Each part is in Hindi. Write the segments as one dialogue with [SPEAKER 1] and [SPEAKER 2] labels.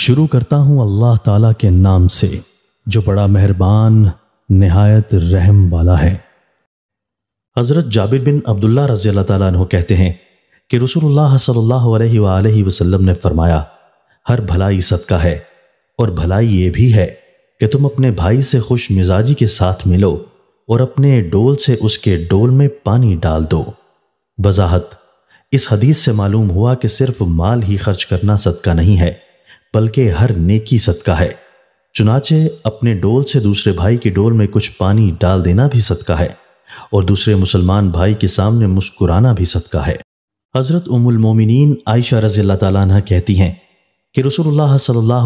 [SPEAKER 1] शुरू करता हूँ अल्लाह ताला के नाम से जो बड़ा मेहरबान नहायत रहम वाला है हज़रत जाबिर बिन अब्दुल्ला रज़ी अल्लाह तहते कहते हैं कि रसूलुल्लाह सल्लल्लाहु अलैहि वसल्लम ने फरमाया हर भलाई सदका है और भलाई ये भी है कि तुम अपने भाई से खुश मिजाजी के साथ मिलो और अपने डोल से उसके डोल में पानी डाल दो वजाहत इस हदीस से मालूम हुआ कि सिर्फ माल ही खर्च करना सदका नहीं है बल्कि हर नेकी सदका है चुनाचे अपने डोल से दूसरे भाई के डोल में कुछ पानी डाल देना भी सदका है और दूसरे मुसलमान भाई के सामने मुस्कुराना भी सदका है हज़रत उमुलमोमिन आयशा रज़ी तला कहती हैं कि रसोल्ला सल्ला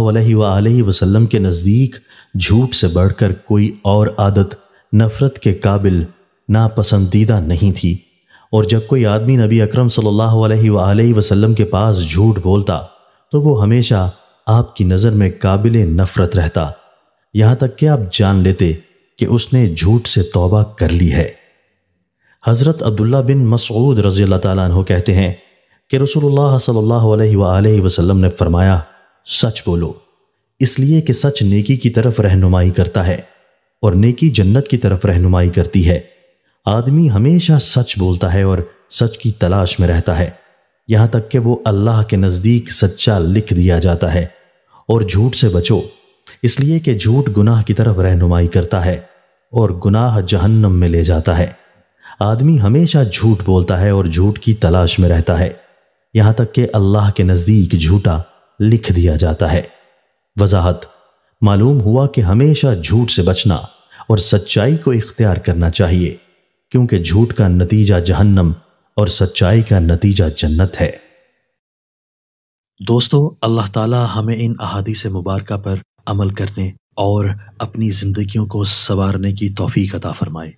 [SPEAKER 1] वसलम के नज़दीक झूठ से बढ़कर कोई और आदत नफ़रत के काबिल नापसंदीदा नहीं थी और जब कोई आदमी नबी अक्रम सल्ला वसलम के पास झूठ बोलता तो वो हमेशा आपकी नज़र में काबिल नफ़रत रहता यहाँ तक कि आप जान लेते कि उसने झूठ से तौबा कर ली है हज़रत अब्दुल्ला बिन मसऊद रज़ी अल्लाह कहते हैं कि रसूलुल्लाह सल्लल्लाहु अलैहि वसल्लम ने फरमाया सच बोलो इसलिए कि सच नेकी की तरफ रहनुमाई करता है और नेकी जन्नत की तरफ रहनुमाई करती है आदमी हमेशा सच बोलता है और सच की तलाश में रहता है यहां तक कि वो अल्लाह के नज़दीक सच्चा लिख दिया जाता है और झूठ से बचो इसलिए कि झूठ गुनाह की तरफ रहनुमाई करता है और गुनाह जहन्नम में ले जाता है आदमी हमेशा झूठ बोलता है और झूठ की तलाश में रहता है यहां तक कि अल्लाह के नज़दीक झूठा लिख दिया जाता है वजाहत मालूम हुआ कि हमेशा झूठ से बचना और सच्चाई को इख्तियार करना चाहिए क्योंकि झूठ का नतीजा जहन्नम और सच्चाई का नतीजा जन्नत है दोस्तों अल्लाह ताला हमें इन अहादी से मुबारका पर अमल करने और अपनी ज़िंदगियों को संवारने की तोफ़ी अता फरमाए